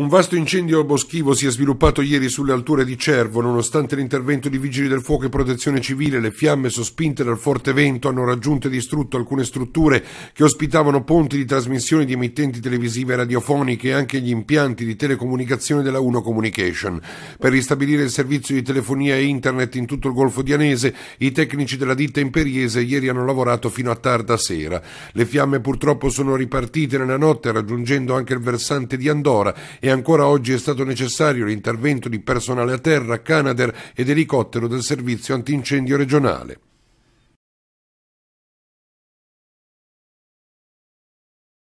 Un vasto incendio boschivo si è sviluppato ieri sulle alture di Cervo. Nonostante l'intervento di vigili del fuoco e protezione civile, le fiamme sospinte dal forte vento hanno raggiunto e distrutto alcune strutture che ospitavano ponti di trasmissione di emittenti televisive e radiofoniche e anche gli impianti di telecomunicazione della Uno Communication. Per ristabilire il servizio di telefonia e internet in tutto il Golfo Dianese, i tecnici della ditta imperiese ieri hanno lavorato fino a tarda sera. Le fiamme purtroppo sono ripartite nella notte, raggiungendo anche il versante di Andorra e e ancora oggi è stato necessario l'intervento di personale a terra, Canadair ed elicottero del servizio antincendio regionale.